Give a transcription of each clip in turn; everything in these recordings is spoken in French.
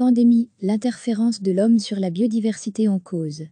Pandémie, l'interférence de l'homme sur la biodiversité en cause.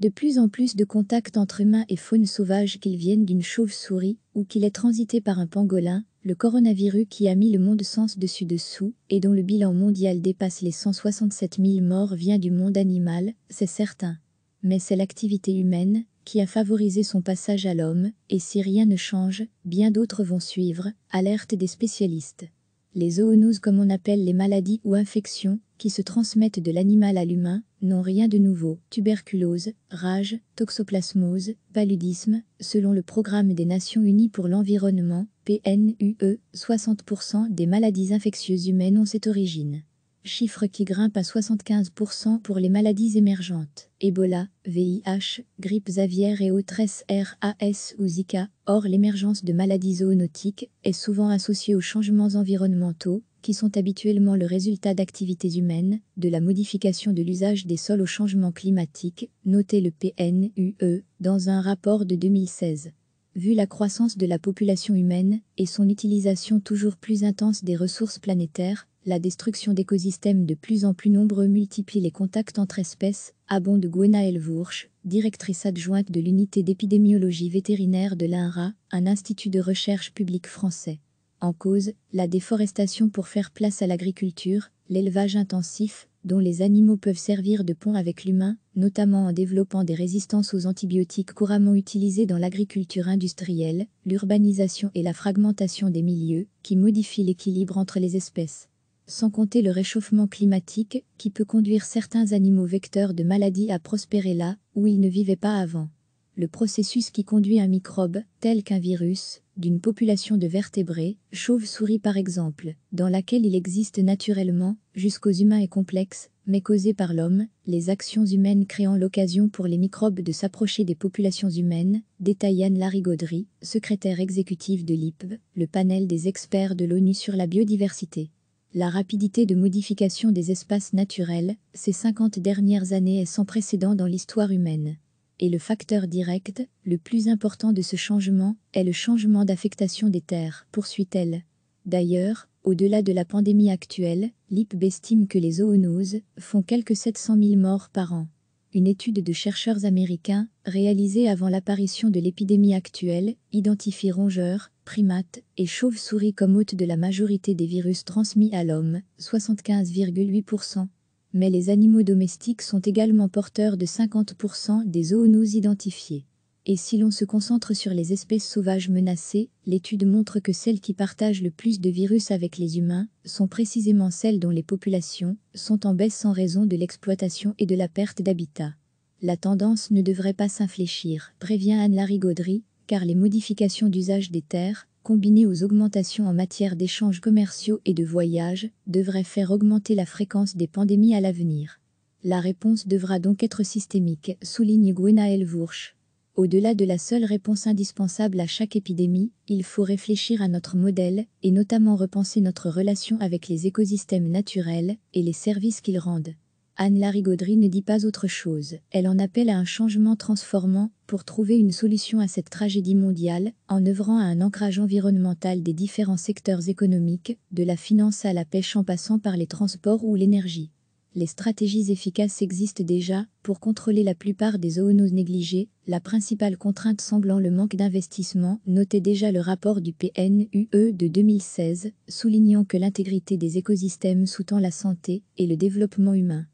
De plus en plus de contacts entre humains et faune sauvage qu'ils viennent d'une chauve-souris ou qu'il est transité par un pangolin, le coronavirus qui a mis le monde sens dessus-dessous et dont le bilan mondial dépasse les 167 000 morts vient du monde animal, c'est certain. Mais c'est l'activité humaine qui a favorisé son passage à l'homme, et si rien ne change, bien d'autres vont suivre, alerte des spécialistes. Les zoonoses comme on appelle les maladies ou infections qui se transmettent de l'animal à l'humain n'ont rien de nouveau. Tuberculose, rage, toxoplasmose, paludisme, selon le programme des Nations Unies pour l'environnement, PNUE, 60% des maladies infectieuses humaines ont cette origine chiffre qui grimpe à 75% pour les maladies émergentes, Ebola, VIH, grippe aviaire et autres RAS ou Zika. Or, l'émergence de maladies zoonotiques est souvent associée aux changements environnementaux, qui sont habituellement le résultat d'activités humaines, de la modification de l'usage des sols au changement climatique, noté le PNUE dans un rapport de 2016 vu la croissance de la population humaine et son utilisation toujours plus intense des ressources planétaires, la destruction d'écosystèmes de plus en plus nombreux multiplie les contacts entre espèces, abonde Gwenaëlle Vourche, directrice adjointe de l'unité d'épidémiologie vétérinaire de l'INRA, un institut de recherche public français. En cause, la déforestation pour faire place à l'agriculture, l'élevage intensif, dont les animaux peuvent servir de pont avec l'humain, notamment en développant des résistances aux antibiotiques couramment utilisées dans l'agriculture industrielle, l'urbanisation et la fragmentation des milieux, qui modifient l'équilibre entre les espèces sans compter le réchauffement climatique qui peut conduire certains animaux vecteurs de maladies à prospérer là où ils ne vivaient pas avant. Le processus qui conduit un microbe, tel qu'un virus, d'une population de vertébrés, chauve souris par exemple, dans laquelle il existe naturellement, jusqu'aux humains est complexe, mais causé par l'homme, les actions humaines créant l'occasion pour les microbes de s'approcher des populations humaines, détaille Anne Larigauderie, secrétaire exécutive de l'IPB, le panel des experts de l'ONU sur la biodiversité. La rapidité de modification des espaces naturels, ces 50 dernières années est sans précédent dans l'histoire humaine. Et le facteur direct, le plus important de ce changement, est le changement d'affectation des terres, poursuit-elle. D'ailleurs, au-delà de la pandémie actuelle, l'IPB estime que les zoonoses font quelques 700 000 morts par an. Une étude de chercheurs américains, réalisée avant l'apparition de l'épidémie actuelle, identifie rongeurs, primates et chauves-souris comme hôtes de la majorité des virus transmis à l'homme, 75,8%, mais les animaux domestiques sont également porteurs de 50% des zoonoses identifiés. Et si l'on se concentre sur les espèces sauvages menacées, l'étude montre que celles qui partagent le plus de virus avec les humains sont précisément celles dont les populations sont en baisse en raison de l'exploitation et de la perte d'habitat. La tendance ne devrait pas s'infléchir, prévient Anne-Larry Gaudry, car les modifications d'usage des terres, combinées aux augmentations en matière d'échanges commerciaux et de voyages, devraient faire augmenter la fréquence des pandémies à l'avenir. La réponse devra donc être systémique, souligne Gwenaël Vourch. Au-delà de la seule réponse indispensable à chaque épidémie, il faut réfléchir à notre modèle et notamment repenser notre relation avec les écosystèmes naturels et les services qu'ils rendent. Anne-Larie Gaudry ne dit pas autre chose. Elle en appelle à un changement transformant pour trouver une solution à cette tragédie mondiale en œuvrant à un ancrage environnemental des différents secteurs économiques, de la finance à la pêche en passant par les transports ou l'énergie. Les stratégies efficaces existent déjà pour contrôler la plupart des zoonoses négligées, la principale contrainte semblant le manque d'investissement, notait déjà le rapport du PNUE de 2016, soulignant que l'intégrité des écosystèmes sous-tend la santé et le développement humain.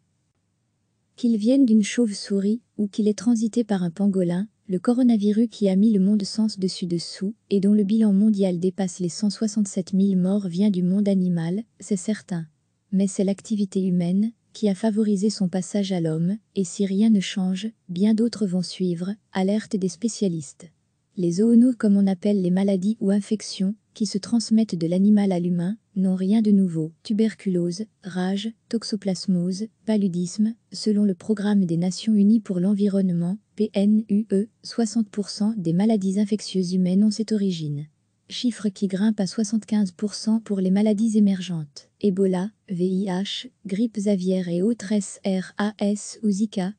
Qu'il vienne d'une chauve-souris ou qu'il ait transité par un pangolin, le coronavirus qui a mis le monde sens dessus-dessous et dont le bilan mondial dépasse les 167 000 morts vient du monde animal, c'est certain. Mais c'est l'activité humaine qui a favorisé son passage à l'homme, et si rien ne change, bien d'autres vont suivre, alerte des spécialistes. Les zoonoses, comme on appelle les maladies ou infections qui se transmettent de l'animal à l'humain, n'ont rien de nouveau. Tuberculose, rage, toxoplasmose, paludisme, selon le programme des Nations Unies pour l'environnement, PNUE, 60% des maladies infectieuses humaines ont cette origine. Chiffre qui grimpe à 75% pour les maladies émergentes. Ebola, VIH, grippe aviaire et autres RAS ou Zika.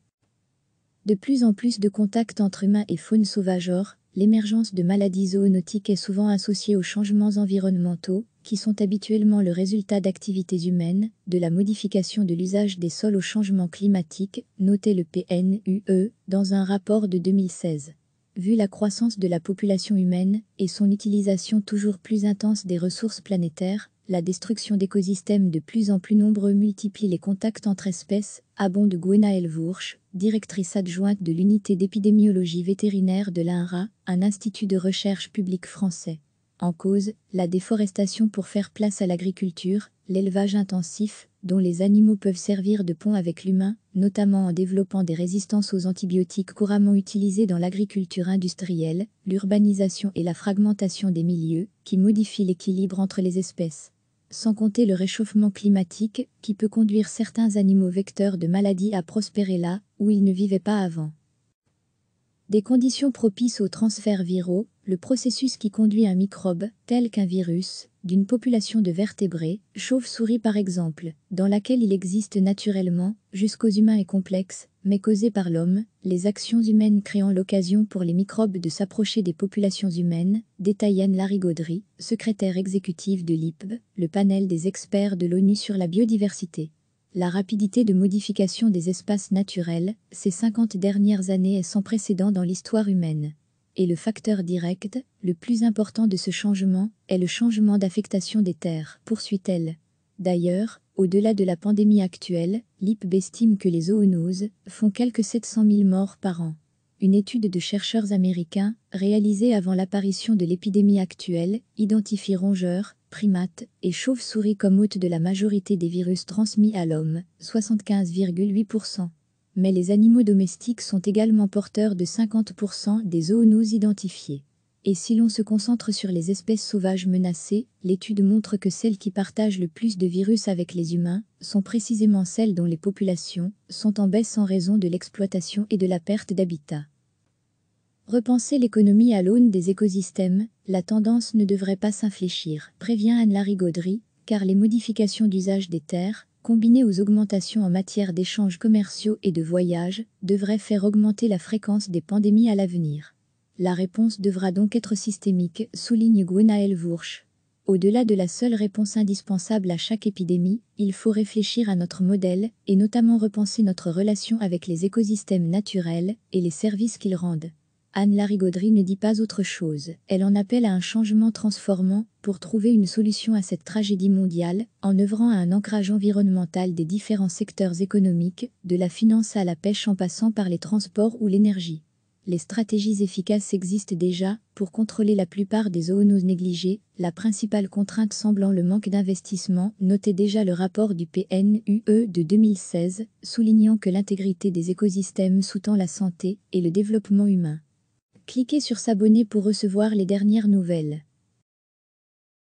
De plus en plus de contacts entre humains et faune sauvageurs, L'émergence de maladies zoonotiques est souvent associée aux changements environnementaux, qui sont habituellement le résultat d'activités humaines, de la modification de l'usage des sols au changement climatique, noté le PNUE dans un rapport de 2016. Vu la croissance de la population humaine et son utilisation toujours plus intense des ressources planétaires, la destruction d'écosystèmes de plus en plus nombreux multiplie les contacts entre espèces, abonde Gwenaël Vourche, directrice adjointe de l'unité d'épidémiologie vétérinaire de l'INRA, un institut de recherche public français. En cause, la déforestation pour faire place à l'agriculture, l'élevage intensif, dont les animaux peuvent servir de pont avec l'humain, notamment en développant des résistances aux antibiotiques couramment utilisés dans l'agriculture industrielle, l'urbanisation et la fragmentation des milieux, qui modifient l'équilibre entre les espèces sans compter le réchauffement climatique qui peut conduire certains animaux vecteurs de maladies à prospérer là où ils ne vivaient pas avant. Des conditions propices aux transferts viraux, le processus qui conduit un microbe, tel qu'un virus, d'une population de vertébrés, chauve souris par exemple, dans laquelle il existe naturellement, jusqu'aux humains est complexe, mais causée par l'homme, les actions humaines créant l'occasion pour les microbes de s'approcher des populations humaines, détaille Anne Gaudry, secrétaire exécutive de l'IPB, le panel des experts de l'ONU sur la biodiversité. La rapidité de modification des espaces naturels, ces 50 dernières années est sans précédent dans l'histoire humaine. Et le facteur direct, le plus important de ce changement, est le changement d'affectation des terres, poursuit-elle. D'ailleurs, au-delà de la pandémie actuelle, l'IPB estime que les zoonoses font quelque 700 000 morts par an. Une étude de chercheurs américains, réalisée avant l'apparition de l'épidémie actuelle, identifie rongeurs, primates et chauves-souris comme hôtes de la majorité des virus transmis à l'homme, 75,8%. Mais les animaux domestiques sont également porteurs de 50% des zoonoses identifiées. Et si l'on se concentre sur les espèces sauvages menacées, l'étude montre que celles qui partagent le plus de virus avec les humains sont précisément celles dont les populations sont en baisse en raison de l'exploitation et de la perte d'habitat. Repenser l'économie à l'aune des écosystèmes, la tendance ne devrait pas s'infléchir, prévient Anne-Larie Gaudry, car les modifications d'usage des terres, combinées aux augmentations en matière d'échanges commerciaux et de voyages, devraient faire augmenter la fréquence des pandémies à l'avenir. La réponse devra donc être systémique, souligne Gwenaël Vourche. Au-delà de la seule réponse indispensable à chaque épidémie, il faut réfléchir à notre modèle et notamment repenser notre relation avec les écosystèmes naturels et les services qu'ils rendent. Anne Gaudry ne dit pas autre chose. Elle en appelle à un changement transformant pour trouver une solution à cette tragédie mondiale en œuvrant à un ancrage environnemental des différents secteurs économiques, de la finance à la pêche en passant par les transports ou l'énergie les stratégies efficaces existent déjà pour contrôler la plupart des zoonoses négligées, la principale contrainte semblant le manque d'investissement, notez déjà le rapport du PNUE de 2016, soulignant que l'intégrité des écosystèmes sous-tend la santé et le développement humain. Cliquez sur S'abonner pour recevoir les dernières nouvelles.